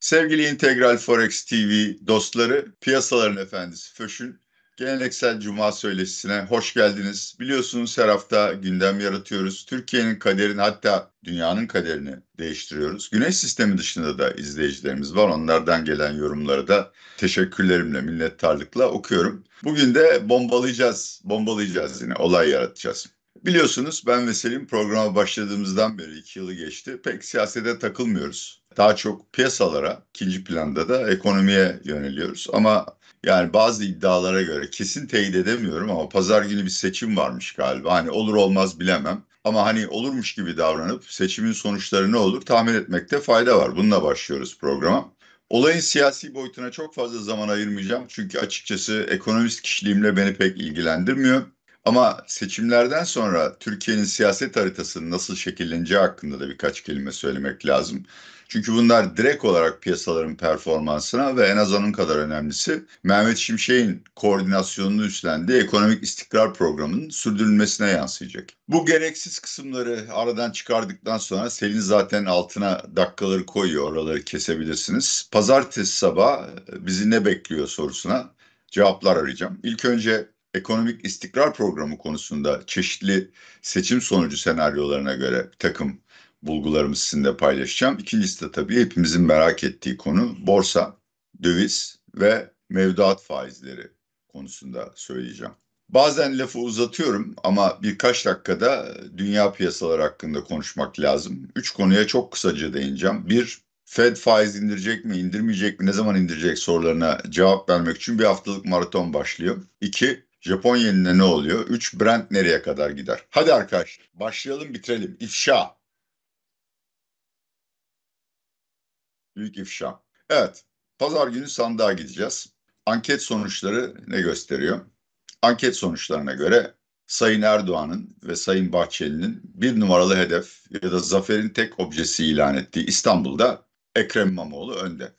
Sevgili İntegral Forex TV dostları, piyasaların efendisi Föş'ün geleneksel cuma söyleşisine hoş geldiniz. Biliyorsunuz her hafta gündem yaratıyoruz. Türkiye'nin kaderini hatta dünyanın kaderini değiştiriyoruz. Güneş sistemi dışında da izleyicilerimiz var. Onlardan gelen yorumları da teşekkürlerimle, minnettarlıkla okuyorum. Bugün de bombalayacağız, bombalayacağız yine olay yaratacağız. Biliyorsunuz ben ve Selim programa başladığımızdan beri iki yılı geçti. Pek siyasete takılmıyoruz daha çok piyasalara, ikinci planda da ekonomiye yöneliyoruz. Ama yani bazı iddialara göre kesin teyit edemiyorum ama pazar günü bir seçim varmış galiba. Hani olur olmaz bilemem. Ama hani olurmuş gibi davranıp seçimin sonuçları ne olur tahmin etmekte fayda var. Bununla başlıyoruz programa. Olayın siyasi boyutuna çok fazla zaman ayırmayacağım. Çünkü açıkçası ekonomist kişiliğimle beni pek ilgilendirmiyor. Ama seçimlerden sonra Türkiye'nin siyaset haritasının nasıl şekilleneceği hakkında da birkaç kelime söylemek lazım. Çünkü bunlar direkt olarak piyasaların performansına ve en az onun kadar önemlisi Mehmet Şimşek'in koordinasyonunu üstlendiği ekonomik istikrar programının sürdürülmesine yansıyacak. Bu gereksiz kısımları aradan çıkardıktan sonra Selin zaten altına dakikaları koyuyor oraları kesebilirsiniz. Pazartesi sabah e, bizi ne bekliyor sorusuna cevaplar arayacağım. İlk önce ekonomik istikrar programı konusunda çeşitli seçim sonucu senaryolarına göre bir takım bulgularımı sizinle paylaşacağım. İkincisi de tabii hepimizin merak ettiği konu borsa, döviz ve mevduat faizleri konusunda söyleyeceğim. Bazen lafı uzatıyorum ama birkaç dakikada dünya piyasaları hakkında konuşmak lazım. Üç konuya çok kısaca değineceğim. Bir, Fed faiz indirecek mi, indirmeyecek mi, ne zaman indirecek sorularına cevap vermek için bir haftalık maraton başlıyor. İki, Japon ne oluyor? Üç, Brent nereye kadar gider? Hadi arkadaş başlayalım bitirelim. İfşa. Büyük ifşa. Evet, pazar günü sandığa gideceğiz. Anket sonuçları ne gösteriyor? Anket sonuçlarına göre Sayın Erdoğan'ın ve Sayın Bahçeli'nin bir numaralı hedef ya da zaferin tek objesi ilan ettiği İstanbul'da Ekrem İmamoğlu önde.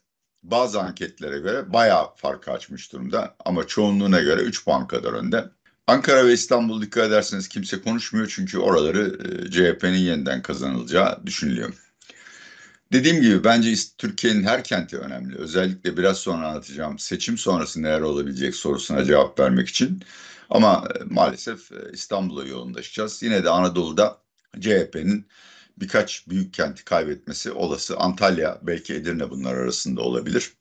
Bazı anketlere göre bayağı fark açmış durumda ama çoğunluğuna göre 3 puan kadar önde. Ankara ve İstanbul dikkat ederseniz kimse konuşmuyor çünkü oraları e, CHP'nin yeniden kazanılacağı düşünülüyor. Dediğim gibi bence Türkiye'nin her kenti önemli. Özellikle biraz sonra anlatacağım seçim sonrası neler olabilecek sorusuna cevap vermek için. Ama e, maalesef e, İstanbul'a yoğunlaşacağız. Yine de Anadolu'da CHP'nin birkaç büyük kenti kaybetmesi olası. Antalya belki Edirne bunlar arasında olabilir.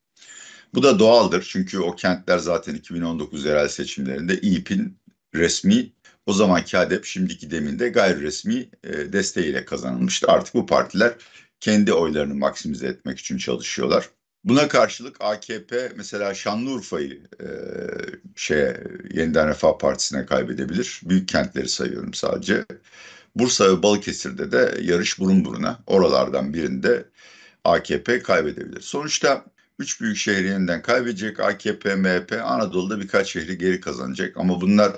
Bu da doğaldır çünkü o kentler zaten 2019 yerel seçimlerinde İYİP'in resmi o zamanki HADEP şimdiki deminde gayri resmi e, desteğiyle kazanılmıştı. Artık bu partiler kendi oylarını maksimize etmek için çalışıyorlar. Buna karşılık AKP mesela Şanlıurfa'yı e, şeye Yeniden Refah Partisi'ne kaybedebilir. Büyük kentleri sayıyorum sadece. Bursa ve Balıkesir'de de yarış burun buruna. Oralardan birinde AKP kaybedebilir. Sonuçta üç büyük şehri yeniden kaybedecek AKP, MHP, Anadolu'da birkaç şehri geri kazanacak. Ama bunlar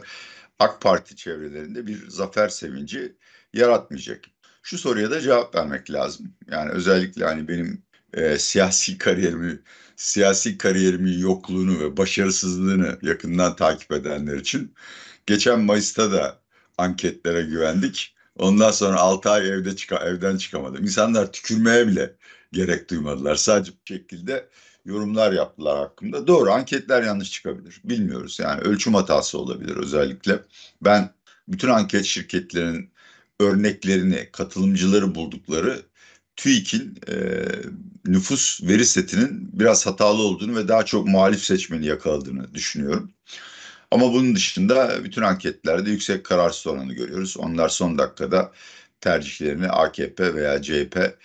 AK Parti çevrelerinde bir zafer sevinci yaratmayacak şu soruya da cevap vermek lazım. Yani özellikle hani benim e, siyasi kariyerimi siyasi kariyerimin yokluğunu ve başarısızlığını yakından takip edenler için geçen Mayıs'ta da anketlere güvendik. Ondan sonra 6 ay evde çık evden çıkamadım. İnsanlar tükürmeye bile gerek duymadılar. Sadece bu şekilde yorumlar yaptılar hakkında. Doğru anketler yanlış çıkabilir. Bilmiyoruz yani ölçüm hatası olabilir özellikle. Ben bütün anket şirketlerinin örneklerini, katılımcıları buldukları TÜİK'in e, nüfus veri setinin biraz hatalı olduğunu ve daha çok muhalif seçmeni yakaladığını düşünüyorum. Ama bunun dışında bütün anketlerde yüksek kararsız oranı görüyoruz. Onlar son dakikada tercihlerini AKP veya CHP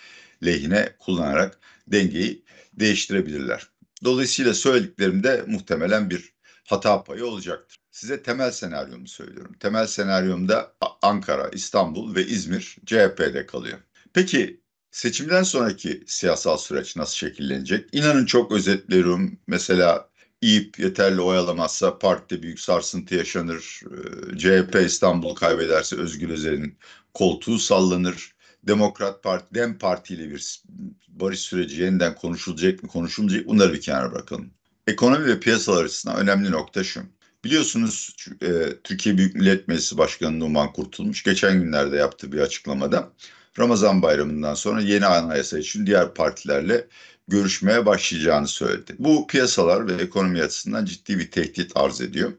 lehine kullanarak dengeyi değiştirebilirler. Dolayısıyla söylediklerimde muhtemelen bir hata payı olacaktır size temel senaryomu söylüyorum. Temel senaryomda Ankara, İstanbul ve İzmir CHP'de kalıyor. Peki seçimden sonraki siyasal süreç nasıl şekillenecek? İnanın çok özetliyorum. Mesela İYİP yeterli oy alamazsa partide büyük sarsıntı yaşanır. Ee, CHP İstanbul kaybederse Özgür Özel'in koltuğu sallanır. Demokrat Parti, Dem Parti ile bir barış süreci yeniden konuşulacak mı konuşulmayacak mı? bunları bir kenara bırakalım. Ekonomi ve piyasalar açısından önemli nokta şu. Biliyorsunuz e, Türkiye Büyük Millet Meclisi Başkanı Numan Kurtulmuş geçen günlerde yaptığı bir açıklamada Ramazan bayramından sonra yeni anayasa için diğer partilerle görüşmeye başlayacağını söyledi. Bu piyasalar ve ekonomi açısından ciddi bir tehdit arz ediyor.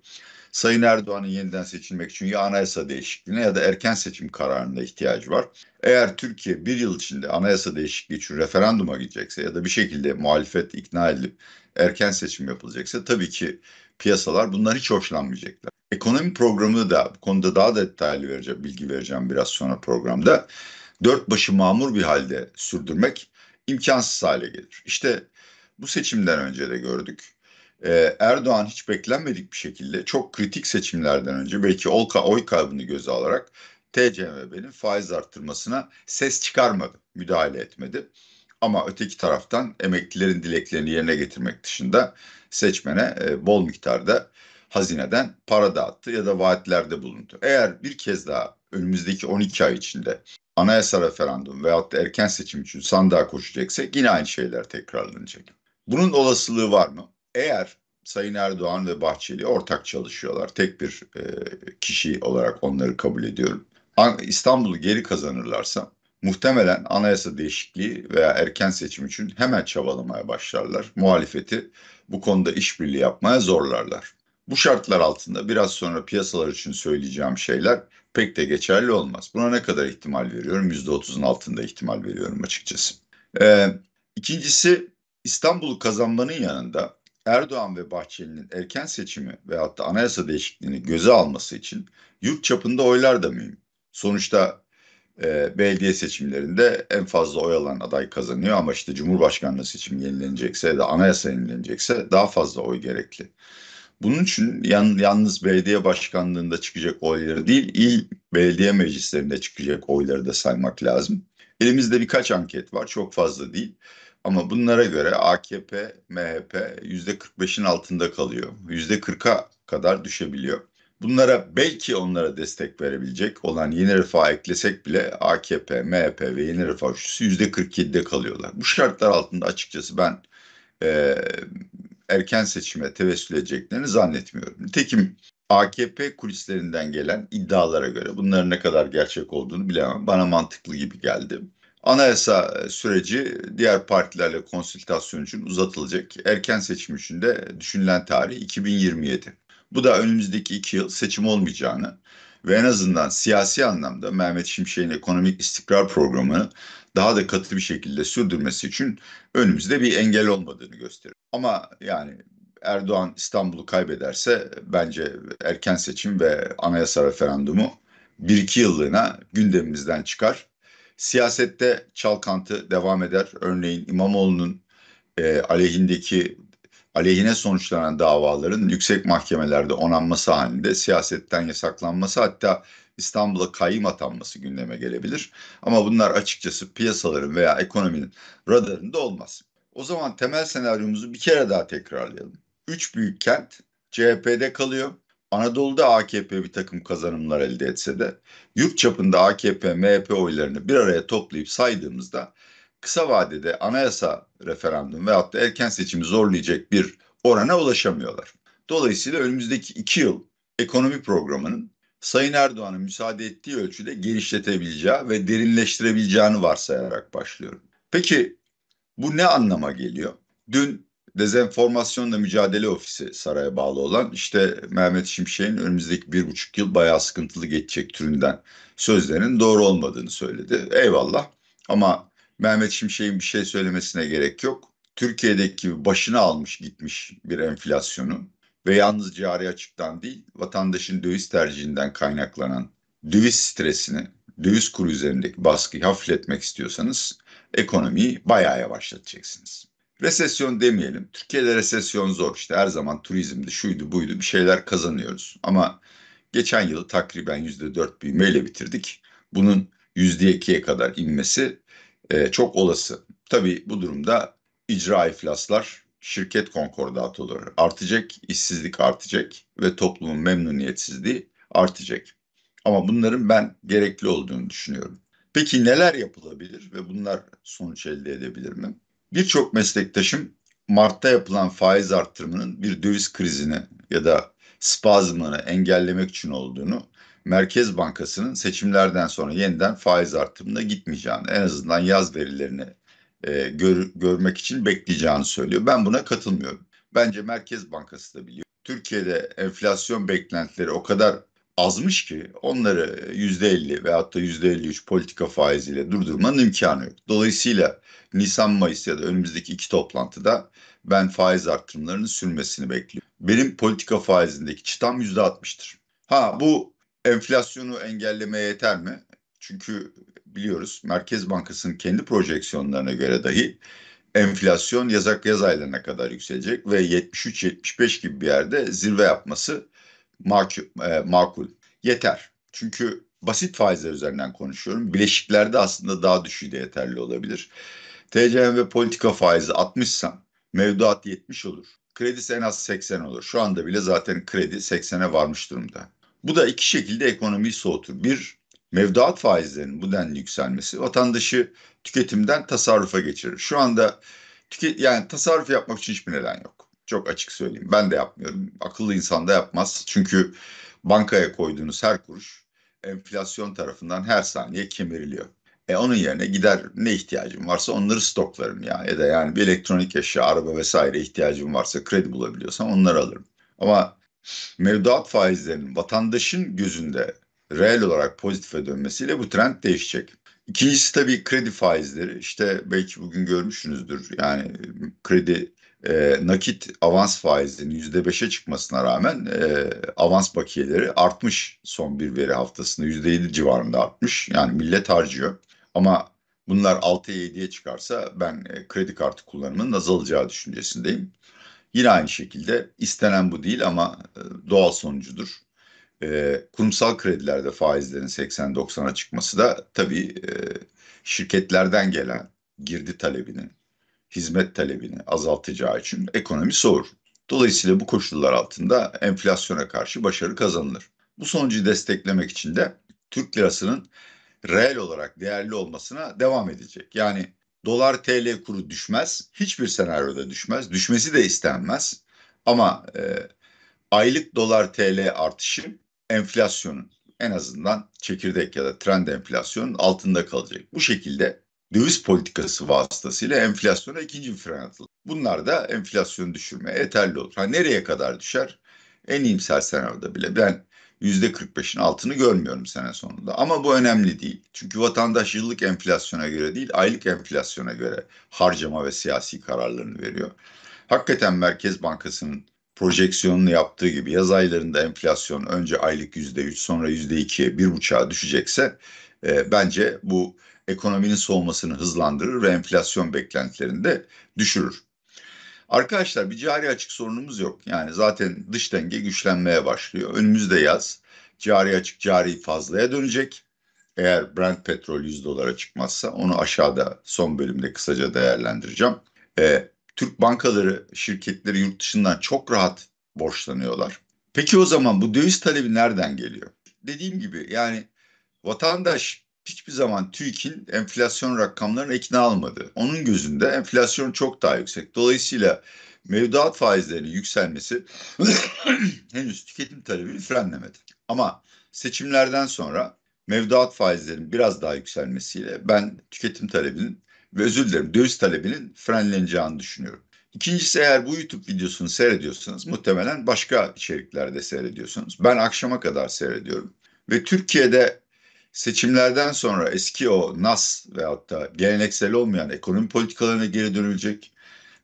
Sayın Erdoğan'ın yeniden seçilmek için ya anayasa değişikliğine ya da erken seçim kararına ihtiyacı var. Eğer Türkiye bir yıl içinde anayasa değişikliği için referanduma gidecekse ya da bir şekilde muhalefet ikna edilip erken seçim yapılacaksa tabii ki piyasalar bunlar hiç hoşlanmayacaklar. Ekonomi programı da bu konuda daha detaylı vereceğim, bilgi vereceğim biraz sonra programda. Dört başı mamur bir halde sürdürmek imkansız hale gelir. İşte bu seçimden önce de gördük. Ee, Erdoğan hiç beklenmedik bir şekilde çok kritik seçimlerden önce belki olka oy kaybını göze alarak TCMB'nin faiz arttırmasına ses çıkarmadı, müdahale etmedi. Ama öteki taraftan emeklilerin dileklerini yerine getirmek dışında seçmene e, bol miktarda hazineden para dağıttı ya da vaatlerde bulundu. Eğer bir kez daha önümüzdeki 12 ay içinde anayasa referandum veyahut da erken seçim için sandığa koşacaksa yine aynı şeyler tekrarlanacak. Bunun olasılığı var mı? Eğer Sayın Erdoğan ve Bahçeli ortak çalışıyorlar. Tek bir e, kişi olarak onları kabul ediyorum. İstanbul'u geri kazanırlarsa muhtemelen anayasa değişikliği veya erken seçim için hemen çabalamaya başlarlar. Muhalefeti bu konuda işbirliği yapmaya zorlarlar. Bu şartlar altında biraz sonra piyasalar için söyleyeceğim şeyler pek de geçerli olmaz. Buna ne kadar ihtimal veriyorum? %30'un altında ihtimal veriyorum açıkçası. Ee, ikincisi İstanbul'u kazanmanın yanında Erdoğan ve Bahçeli'nin erken seçimi ve da anayasa değişikliğini göze alması için yurt çapında oylar da mühim. Sonuçta e, belediye seçimlerinde en fazla oy alan aday kazanıyor ama işte Cumhurbaşkanlığı seçimi yenilenecekse ya da anayasa yenilenecekse daha fazla oy gerekli. Bunun için yan, yalnız belediye başkanlığında çıkacak oyları değil, il belediye meclislerinde çıkacak oyları da saymak lazım. Elimizde birkaç anket var, çok fazla değil. Ama bunlara göre AKP, MHP %45'in altında kalıyor. %40'a kadar düşebiliyor. Bunlara belki onlara destek verebilecek olan Yeni Refah eklesek bile AKP, MHP ve Yeni Refah üçlüsü %47'de kalıyorlar. Bu şartlar altında açıkçası ben e, erken seçime tevessül edeceklerini zannetmiyorum. Nitekim AKP kulislerinden gelen iddialara göre bunların ne kadar gerçek olduğunu bilemem. Bana mantıklı gibi geldi. Anayasa süreci diğer partilerle konsültasyon için uzatılacak. Erken seçim için de düşünülen tarih 2027. Bu da önümüzdeki iki yıl seçim olmayacağını ve en azından siyasi anlamda Mehmet Şimşek'in ekonomik istikrar programını daha da katı bir şekilde sürdürmesi için önümüzde bir engel olmadığını gösteriyor. Ama yani Erdoğan İstanbul'u kaybederse bence erken seçim ve anayasa referandumu bir iki yıllığına gündemimizden çıkar. Siyasette çalkantı devam eder. Örneğin İmamoğlu'nun e, aleyhindeki aleyhine sonuçlanan davaların yüksek mahkemelerde onanması halinde siyasetten yasaklanması hatta İstanbul'a kayım atanması gündeme gelebilir. Ama bunlar açıkçası piyasaların veya ekonominin radarında olmaz. O zaman temel senaryomuzu bir kere daha tekrarlayalım. Üç büyük kent CHP'de kalıyor. Anadolu'da AKP bir takım kazanımlar elde etse de yurt çapında AKP, MHP oylarını bir araya toplayıp saydığımızda kısa vadede anayasa referandum veyahut da erken seçimi zorlayacak bir orana ulaşamıyorlar. Dolayısıyla önümüzdeki iki yıl ekonomi programının Sayın Erdoğan'ın müsaade ettiği ölçüde genişletebileceği ve derinleştirebileceğini varsayarak başlıyorum. Peki bu ne anlama geliyor? Dün Dezenformasyonla Mücadele Ofisi saraya bağlı olan işte Mehmet Şimşek'in önümüzdeki bir buçuk yıl bayağı sıkıntılı geçecek türünden sözlerinin doğru olmadığını söyledi. Eyvallah ama Mehmet Şimşek'in bir şey söylemesine gerek yok. Türkiye'deki başına almış gitmiş bir enflasyonu ve yalnız cari açıktan değil vatandaşın döviz tercihinden kaynaklanan döviz stresini, döviz kuru üzerindeki baskıyı hafifletmek istiyorsanız ekonomiyi bayağı yavaşlatacaksınız. Resesyon demeyelim. Türkiye'de resesyon zor işte her zaman turizmde şuydu buydu bir şeyler kazanıyoruz. Ama geçen yılı takriben %4 büyümeyle bitirdik. Bunun %2'ye kadar inmesi e, çok olası. Tabii bu durumda icra iflaslar şirket konkordatoları artacak, işsizlik artacak ve toplumun memnuniyetsizliği artacak. Ama bunların ben gerekli olduğunu düşünüyorum. Peki neler yapılabilir ve bunlar sonuç elde edebilir mi? Birçok meslektaşım Mart'ta yapılan faiz arttırımının bir döviz krizini ya da spazmını engellemek için olduğunu Merkez Bankası'nın seçimlerden sonra yeniden faiz artımına gitmeyeceğini en azından yaz verilerini e, gör, görmek için bekleyeceğini söylüyor. Ben buna katılmıyorum. Bence Merkez Bankası da biliyor. Türkiye'de enflasyon beklentileri o kadar azmış ki onları %50 e, veyahut da %53 politika faiziyle durdurmanın imkanı yok. Dolayısıyla Nisan Mayıs ya da önümüzdeki iki toplantıda ben faiz artımlarının sürmesini bekliyorum. Benim politika faizindeki çıtam %60'tır. Ha bu enflasyonu engellemeye yeter mi? Çünkü biliyoruz Merkez Bankası'nın kendi projeksiyonlarına göre dahi enflasyon yazak yaz aylarına kadar yükselecek ve 73-75 gibi bir yerde zirve yapması makul. E, makul. Yeter. Çünkü basit faizler üzerinden konuşuyorum. Bileşiklerde aslında daha düşüğü de yeterli olabilir. TCM ve politika faizi 60 sen, mevduat 70 olur. Kredisi en az 80 olur. Şu anda bile zaten kredi 80'e varmış durumda. Bu da iki şekilde ekonomiyi soğutur. Bir, mevduat faizlerinin bu denli yükselmesi vatandaşı tüketimden tasarrufa geçirir. Şu anda tüket, yani tasarruf yapmak için hiçbir neden yok. Çok açık söyleyeyim. Ben de yapmıyorum. Akıllı insan da yapmaz. Çünkü bankaya koyduğunuz her kuruş enflasyon tarafından her saniye kemiriliyor. E onun yerine gider ne ihtiyacım varsa onları stoklarım ya. Ya da yani bir elektronik eşya, araba vesaire ihtiyacım varsa kredi bulabiliyorsam onları alırım. Ama mevduat faizlerinin vatandaşın gözünde reel olarak pozitife dönmesiyle bu trend değişecek. İkincisi tabii kredi faizleri. İşte belki bugün görmüşsünüzdür. Yani kredi e, nakit avans faizinin yüzde beşe çıkmasına rağmen e, avans bakiyeleri artmış son bir veri haftasında yüzde yedi civarında artmış. Yani millet harcıyor ama bunlar 6'ya 7'ye çıkarsa ben e, kredi kartı kullanımının azalacağı düşüncesindeyim. Yine aynı şekilde istenen bu değil ama e, doğal sonucudur. E, kurumsal kredilerde faizlerin 80-90'a çıkması da tabii e, şirketlerden gelen girdi talebini, hizmet talebini azaltacağı için ekonomi soğur. Dolayısıyla bu koşullar altında enflasyona karşı başarı kazanılır. Bu sonucu desteklemek için de Türk lirasının reel olarak değerli olmasına devam edecek. Yani dolar TL kuru düşmez. Hiçbir senaryoda düşmez. Düşmesi de istenmez. Ama e, aylık dolar TL artışı enflasyonun en azından çekirdek ya da trend enflasyonun altında kalacak. Bu şekilde döviz politikası vasıtasıyla enflasyona ikinci bir fren atılır. Bunlar da enflasyonu düşürmeye yeterli olur. Ha, nereye kadar düşer? En iyimser senaryoda bile ben %45'in altını görmüyorum sene sonunda. Ama bu önemli değil. Çünkü vatandaş yıllık enflasyona göre değil, aylık enflasyona göre harcama ve siyasi kararlarını veriyor. Hakikaten Merkez Bankası'nın projeksiyonunu yaptığı gibi yaz aylarında enflasyon önce aylık %3 sonra %2'ye 1,5'a düşecekse e, bence bu ekonominin soğumasını hızlandırır ve enflasyon beklentilerini de düşürür. Arkadaşlar bir cari açık sorunumuz yok. Yani zaten dış denge güçlenmeye başlıyor. Önümüzde yaz cari açık cari fazlaya dönecek. Eğer Brent petrol 100 dolara çıkmazsa onu aşağıda son bölümde kısaca değerlendireceğim. Ee, Türk bankaları, şirketleri yurt dışından çok rahat borçlanıyorlar. Peki o zaman bu döviz talebi nereden geliyor? Dediğim gibi yani vatandaş hiçbir zaman TÜİK'in enflasyon rakamlarını ikna almadı. Onun gözünde enflasyon çok daha yüksek. Dolayısıyla mevduat faizlerinin yükselmesi henüz tüketim talebini frenlemedi. Ama seçimlerden sonra mevduat faizlerinin biraz daha yükselmesiyle ben tüketim talebinin ve özür dilerim döviz talebinin frenleneceğini düşünüyorum. İkincisi eğer bu YouTube videosunu seyrediyorsanız muhtemelen başka içeriklerde seyrediyorsunuz. Ben akşama kadar seyrediyorum. Ve Türkiye'de seçimlerden sonra eski o NAS ve hatta geleneksel olmayan ekonomi politikalarına geri dönülecek.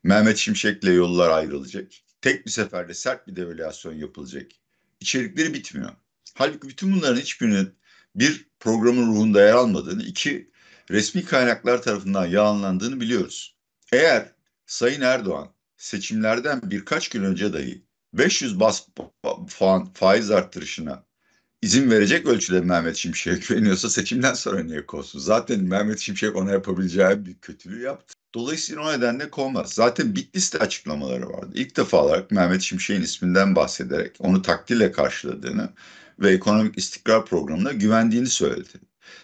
Mehmet Şimşek'le yollar ayrılacak. Tek bir seferde sert bir devalüasyon yapılacak. İçerikleri bitmiyor. Halbuki bütün bunların hiçbirinin bir programın ruhunda yer almadığını, iki resmi kaynaklar tarafından yağınlandığını biliyoruz. Eğer Sayın Erdoğan seçimlerden birkaç gün önce dahi 500 bas puan faiz arttırışına izin verecek ölçüde Mehmet Şimşek güveniyorsa seçimden sonra niye kovsun? Zaten Mehmet Şimşek ona yapabileceği bir kötülüğü yaptı. Dolayısıyla o nedenle konmaz. Zaten Bitlis'te açıklamaları vardı. İlk defa olarak Mehmet Şimşek'in isminden bahsederek onu takdirle karşıladığını ve ekonomik istikrar programına güvendiğini söyledi.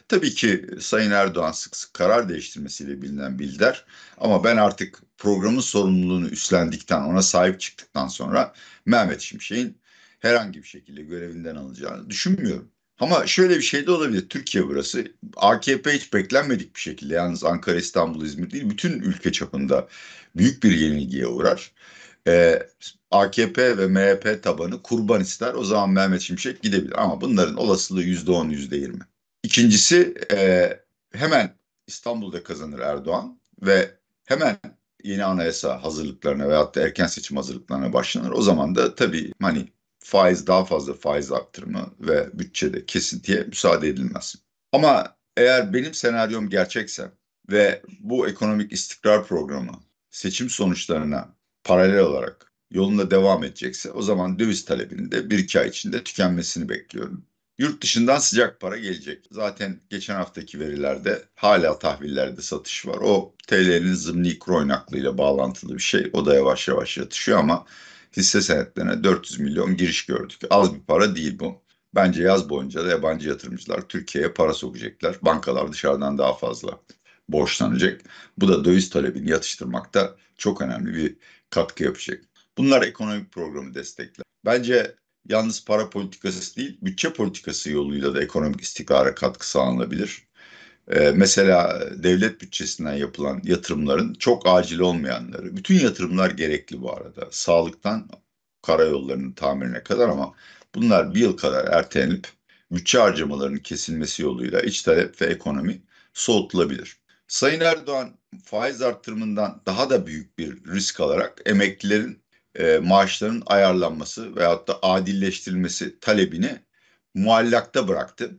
Tabii ki Sayın Erdoğan sık sık karar değiştirmesiyle bilinen Bilder ama ben artık programın sorumluluğunu üstlendikten ona sahip çıktıktan sonra Mehmet Şimşek'in herhangi bir şekilde görevinden alacağını düşünmüyorum. Ama şöyle bir şey de olabilir. Türkiye burası. AKP hiç beklenmedik bir şekilde. Yalnız Ankara, İstanbul, İzmir değil. Bütün ülke çapında büyük bir yenilgiye uğrar. Ee, AKP ve MHP tabanı kurban ister. O zaman Mehmet Şimşek gidebilir. Ama bunların olasılığı yüzde on, yüzde yirmi. İkincisi e, hemen İstanbul'da kazanır Erdoğan ve hemen yeni anayasa hazırlıklarına veyahut da erken seçim hazırlıklarına başlanır. O zaman da tabii hani faiz daha fazla faiz arttırımı ve bütçede kesintiye müsaade edilmez. Ama eğer benim senaryom gerçekse ve bu ekonomik istikrar programı seçim sonuçlarına paralel olarak yolunda devam edecekse o zaman döviz talebinin de bir iki ay içinde tükenmesini bekliyorum. Yurt dışından sıcak para gelecek. Zaten geçen haftaki verilerde hala tahvillerde satış var. O TL'nin zımni kur oynaklığıyla bağlantılı bir şey. O da yavaş yavaş yatışıyor ama hisse senetlerine 400 milyon giriş gördük. Az bir para değil bu. Bence yaz boyunca da yabancı yatırımcılar Türkiye'ye para sokacaklar. Bankalar dışarıdan daha fazla borçlanacak. Bu da döviz talebini yatıştırmakta çok önemli bir katkı yapacak. Bunlar ekonomik programı destekler. Bence yalnız para politikası değil, bütçe politikası yoluyla da ekonomik istikrara katkı sağlanabilir. Ee, mesela devlet bütçesinden yapılan yatırımların çok acil olmayanları, bütün yatırımlar gerekli bu arada. Sağlıktan karayollarının tamirine kadar ama bunlar bir yıl kadar ertelenip bütçe harcamalarının kesilmesi yoluyla iç talep ve ekonomi soğutulabilir. Sayın Erdoğan faiz artırımından daha da büyük bir risk alarak emeklilerin e, maaşlarının ayarlanması veyahut da adilleştirilmesi talebini muallakta bıraktı.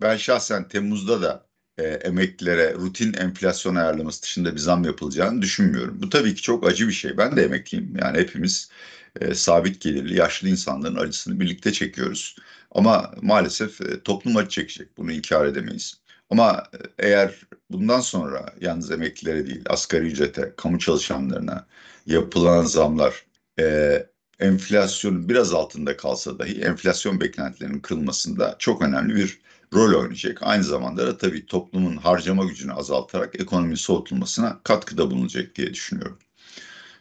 Ben şahsen Temmuz'da da e, emeklilere rutin enflasyon ayarlaması dışında bir zam yapılacağını düşünmüyorum. Bu tabii ki çok acı bir şey. Ben de emekliyim. Yani hepimiz e, sabit gelirli yaşlı insanların acısını birlikte çekiyoruz. Ama maalesef e, toplum acı çekecek. Bunu inkar edemeyiz. Ama e, eğer bundan sonra yalnız emeklilere değil asgari ücrete, kamu çalışanlarına yapılan zamlar e, enflasyonun biraz altında kalsa dahi enflasyon beklentilerinin kırılmasında çok önemli bir rol oynayacak. Aynı zamanda da tabii toplumun harcama gücünü azaltarak ekonominin soğutulmasına katkıda bulunacak diye düşünüyorum.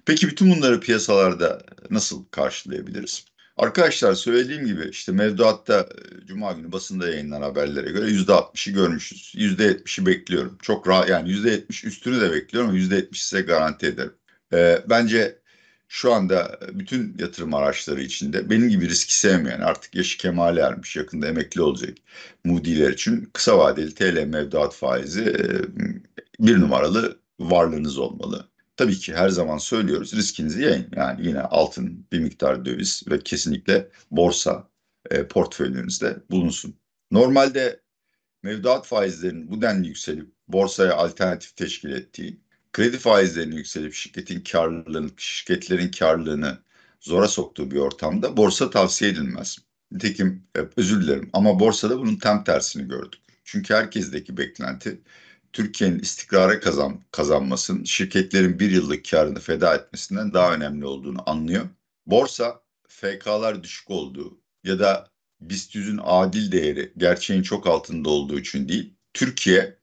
Peki bütün bunları piyasalarda nasıl karşılayabiliriz? Arkadaşlar söylediğim gibi işte mevduatta e, Cuma günü basında yayınlanan haberlere göre yüzde %60'ı görmüşüz. yüzde %70'i bekliyorum. Çok rahat yani yüzde %70 üstünü de bekliyorum. yüzde %70 size garanti ederim. Ee, bence şu anda e, bütün yatırım araçları içinde benim gibi riski sevmeyen artık yaşı kemale ermiş yakında emekli olacak mudiler için kısa vadeli TL mevduat faizi e, bir numaralı varlığınız olmalı. Tabii ki her zaman söylüyoruz riskinizi yayın. Yani yine altın, bir miktar döviz ve kesinlikle borsa e, portföyünüzde bulunsun. Normalde mevduat faizlerinin bu denli yükselip borsaya alternatif teşkil ettiği kredi faizlerinin yükselip şirketin karlılığını, şirketlerin karlılığını zora soktuğu bir ortamda borsa tavsiye edilmez. Nitekim e, özür dilerim ama borsada bunun tam tersini gördük. Çünkü herkesteki beklenti Türkiye'nin istikrara kazan, kazanmasının şirketlerin bir yıllık karını feda etmesinden daha önemli olduğunu anlıyor. Borsa FK'lar düşük olduğu ya da BIST adil değeri gerçeğin çok altında olduğu için değil, Türkiye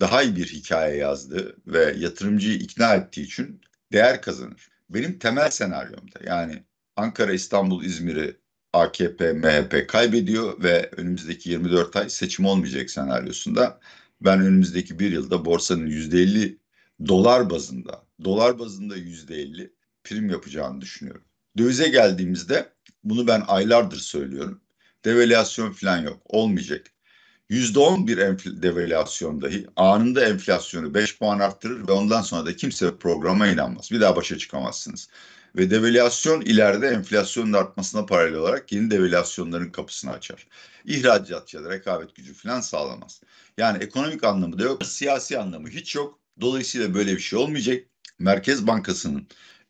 daha iyi bir hikaye yazdı ve yatırımcıyı ikna ettiği için değer kazanır. Benim temel senaryomda yani Ankara, İstanbul, İzmir'i AKP, MHP kaybediyor ve önümüzdeki 24 ay seçim olmayacak senaryosunda ben önümüzdeki bir yılda borsanın %50 dolar bazında, dolar bazında %50 prim yapacağını düşünüyorum. Dövize geldiğimizde bunu ben aylardır söylüyorum. Devalüasyon falan yok, olmayacak. %11 enf- devalüasyon dahi anında enflasyonu 5 puan arttırır ve ondan sonra da kimse programa inanmaz. Bir daha başa çıkamazsınız. Ve devalüasyon ileride enflasyonun artmasına paralel olarak yeni devalüasyonların kapısını açar. İhracatçıya da rekabet gücü falan sağlamaz. Yani ekonomik anlamı da yok, siyasi anlamı hiç yok. Dolayısıyla böyle bir şey olmayacak. Merkez Bankası'nın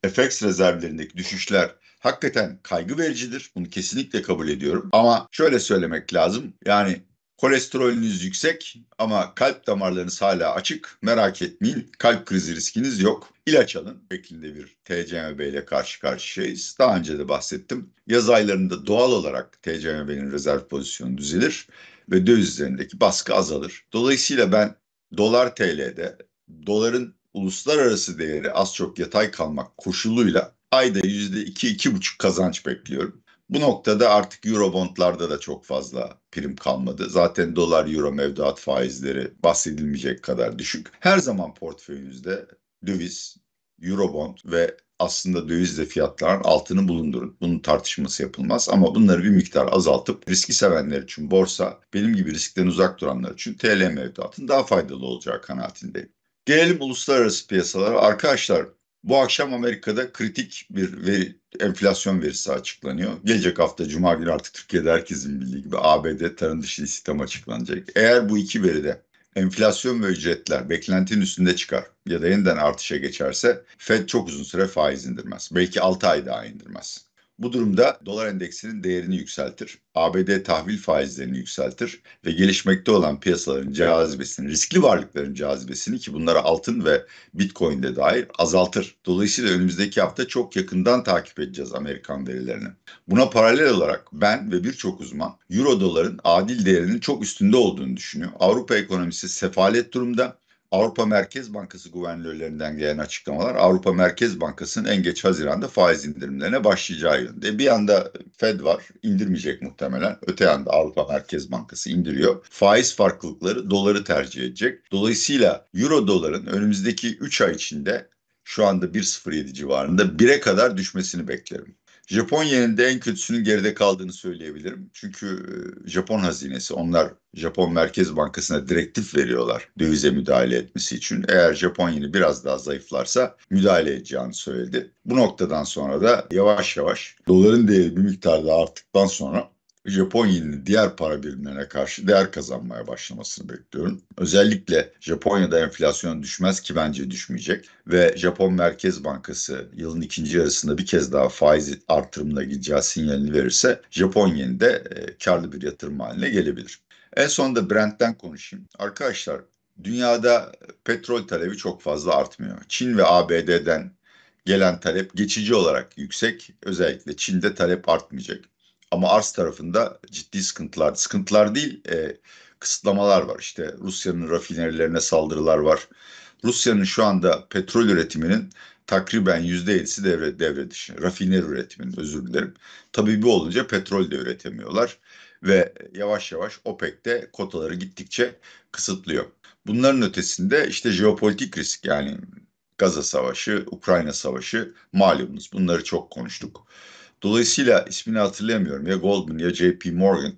FX rezervlerindeki düşüşler hakikaten kaygı vericidir. Bunu kesinlikle kabul ediyorum. Ama şöyle söylemek lazım. Yani Kolesterolünüz yüksek ama kalp damarlarınız hala açık. Merak etmeyin kalp krizi riskiniz yok. ilaç alın şeklinde bir TCMB ile karşı karşıyayız. Daha önce de bahsettim. Yaz aylarında doğal olarak TCMB'nin rezerv pozisyonu düzelir ve döviz üzerindeki baskı azalır. Dolayısıyla ben dolar TL'de doların uluslararası değeri az çok yatay kalmak koşuluyla ayda %2-2,5 kazanç bekliyorum. Bu noktada artık Eurobond'larda da çok fazla prim kalmadı. Zaten dolar euro mevduat faizleri bahsedilmeyecek kadar düşük. Her zaman portföyünüzde döviz, Eurobond ve aslında dövizle fiyatların altını bulundurun. Bunun tartışması yapılmaz ama bunları bir miktar azaltıp riski sevenler için borsa, benim gibi riskten uzak duranlar için TL mevduatın daha faydalı olacağı kanaatindeyim. Gelelim uluslararası piyasalara. Arkadaşlar bu akşam Amerika'da kritik bir veri, enflasyon verisi açıklanıyor. Gelecek hafta Cuma günü artık Türkiye'de herkesin bildiği gibi ABD tarım dışı istihdam açıklanacak. Eğer bu iki veride enflasyon ve ücretler beklentinin üstünde çıkar ya da yeniden artışa geçerse Fed çok uzun süre faiz indirmez. Belki 6 ay daha indirmez. Bu durumda dolar endeksinin değerini yükseltir, ABD tahvil faizlerini yükseltir ve gelişmekte olan piyasaların cazibesini, riskli varlıkların cazibesini ki bunlara altın ve bitcoin de dair azaltır. Dolayısıyla önümüzdeki hafta çok yakından takip edeceğiz Amerikan verilerini. Buna paralel olarak ben ve birçok uzman euro doların adil değerinin çok üstünde olduğunu düşünüyor. Avrupa ekonomisi sefalet durumda. Avrupa Merkez Bankası güvenlörlerinden gelen açıklamalar Avrupa Merkez Bankası'nın en geç Haziran'da faiz indirimlerine başlayacağı yönünde. Bir yanda Fed var indirmeyecek muhtemelen. Öte yanda Avrupa Merkez Bankası indiriyor. Faiz farklılıkları doları tercih edecek. Dolayısıyla Euro doların önümüzdeki 3 ay içinde şu anda 1.07 civarında 1'e kadar düşmesini beklerim. Japonya'nın da en kötüsünün geride kaldığını söyleyebilirim. Çünkü e, Japon hazinesi onlar Japon Merkez Bankası'na direktif veriyorlar dövize müdahale etmesi için. Eğer Japon yeni biraz daha zayıflarsa müdahale edeceğini söyledi. Bu noktadan sonra da yavaş yavaş doların değeri bir miktar daha arttıktan sonra Japonya'nın diğer para birimlerine karşı değer kazanmaya başlamasını bekliyorum. Özellikle Japonya'da enflasyon düşmez ki bence düşmeyecek ve Japon Merkez Bankası yılın ikinci yarısında bir kez daha faiz artırımına gideceği sinyalini verirse Japon de e, karlı bir yatırım haline gelebilir. En sonunda Brent'ten konuşayım. Arkadaşlar dünyada petrol talebi çok fazla artmıyor. Çin ve ABD'den gelen talep geçici olarak yüksek. Özellikle Çin'de talep artmayacak. Ama arz tarafında ciddi sıkıntılar, sıkıntılar değil e, kısıtlamalar var. İşte Rusya'nın rafinerilerine saldırılar var. Rusya'nın şu anda petrol üretiminin takriben %7'si devre, devre dışı. Rafiner üretiminin özür dilerim. Tabii bu olunca petrol de üretemiyorlar ve yavaş yavaş OPEC de kotaları gittikçe kısıtlıyor. Bunların ötesinde işte jeopolitik risk yani Gaza Savaşı, Ukrayna Savaşı malumunuz bunları çok konuştuk. Dolayısıyla ismini hatırlayamıyorum ya Goldman ya JP Morgan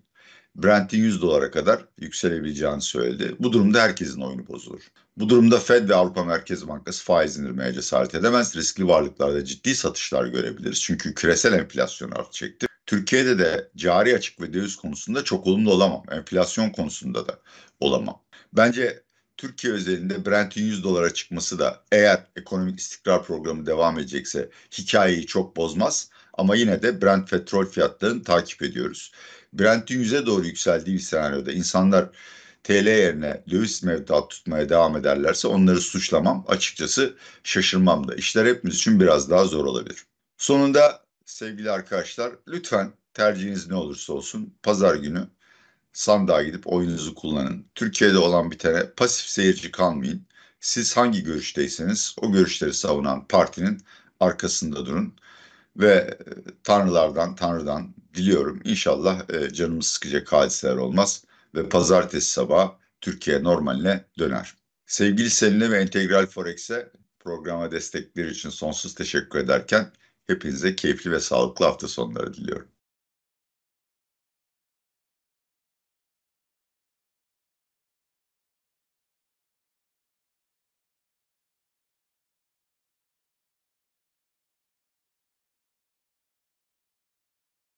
Brent'in 100 dolara kadar yükselebileceğini söyledi. Bu durumda herkesin oyunu bozulur. Bu durumda Fed ve Avrupa Merkez Bankası faiz indirmeye cesaret edemez. Riskli varlıklarda ciddi satışlar görebiliriz. Çünkü küresel enflasyon artacaktır. Türkiye'de de cari açık ve döviz konusunda çok olumlu olamam. Enflasyon konusunda da olamam. Bence Türkiye özelinde Brent'in 100 dolara çıkması da eğer ekonomik istikrar programı devam edecekse hikayeyi çok bozmaz. Ama yine de Brent petrol fiyatlarını takip ediyoruz. Brent'in yüze doğru yükseldiği bir senaryoda insanlar TL yerine döviz mevduat tutmaya devam ederlerse onları suçlamam. Açıkçası şaşırmam da. İşler hepimiz için biraz daha zor olabilir. Sonunda sevgili arkadaşlar lütfen tercihiniz ne olursa olsun pazar günü sandığa gidip oyunuzu kullanın. Türkiye'de olan bir tane pasif seyirci kalmayın. Siz hangi görüşteyseniz o görüşleri savunan partinin arkasında durun ve e, tanrılardan, tanrıdan diliyorum inşallah e, canımız sıkacak hadiseler olmaz ve pazartesi sabah Türkiye normaline döner. Sevgili Selin'e ve Integral Forex'e programa destekleri için sonsuz teşekkür ederken hepinize keyifli ve sağlıklı hafta sonları diliyorum.